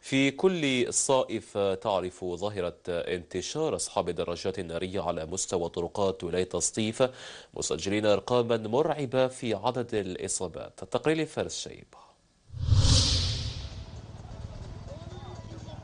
في كل الصائف تعرف ظاهرة انتشار أصحاب الدراجات النارية على مستوى طرقات ولاية الصيف مسجلين أرقاما مرعبة في عدد الإصابات التقرير فارس شيب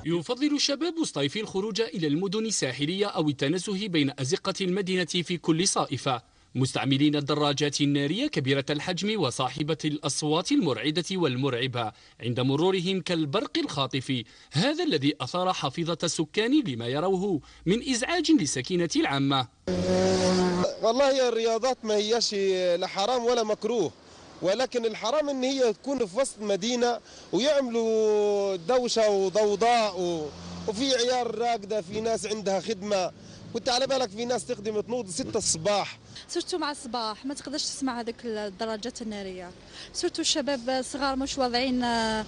يفضل الشباب الصيف الخروج إلى المدن الساحلية أو التنزه بين أزقة المدينة في كل صائفة مستعملين الدراجات النارية كبيرة الحجم وصاحبة الأصوات المرعدة والمرعبة عند مرورهم كالبرق الخاطف هذا الذي أثار حفيظة السكان لما يروه من إزعاج لسكينة العامة والله الرياضات ما هيش لا حرام ولا مكروه ولكن الحرام ان هي تكون في وسط مدينه ويعملوا دوشه وضوضاء و... وفي عيار راقده في ناس عندها خدمه وانت على بالك في ناس تخدم تنوض 6 الصباح صرتوا مع الصباح ما تقدرش تسمع هذيك الدراجات الناريه صرتوا الشباب الصغار مش واضعين آه،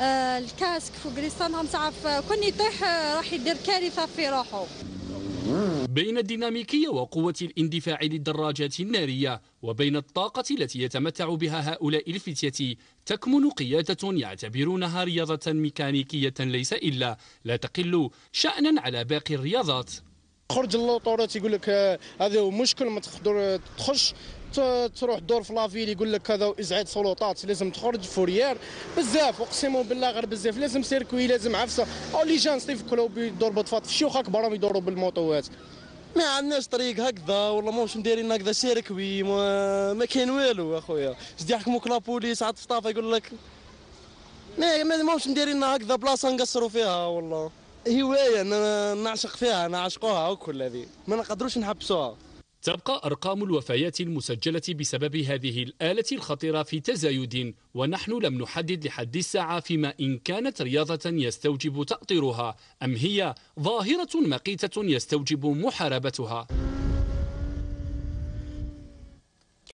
آه، الكاسك فوق لسانهم تعرف كون يطيح آه، راح يدير كارثه في روحه بين الديناميكية وقوة الاندفاع للدراجات النارية وبين الطاقة التي يتمتع بها هؤلاء الفتية تكمن قيادة يعتبرونها رياضة ميكانيكية ليس إلا لا تقل شأنا على باقي الرياضات خرج اللوطورات يقول لك آه، هذا هو مشكل ما تقدر آه، تخش تروح دور في لافيل يقول لك كذا وازعاج سلطات لازم تخرج فوريير بزاف اقسم بالله غير بزاف لازم سيركوي لازم عفسه او لي جان ستيف كلوبي يضربوا بطفات في شيوخك براهم يدوروا بالموطوات ما عندناش طريق هكذا والله ماهوش مدايرين هكذا سيركوي ما, ما كاين والو اخويا زد يحكموك لابوليس عاد في يقول لك ما ماهوش لنا هكذا بلاصه نقصروا فيها والله هوايه نعشق فيها نعشقوها وكل هذه ما نقدروش نحبسوها تبقى أرقام الوفيات المسجلة بسبب هذه الآلة الخطيرة في تزايد ونحن لم نحدد لحد الساعة فيما إن كانت رياضة يستوجب تأطيرها أم هي ظاهرة مقيتة يستوجب محاربتها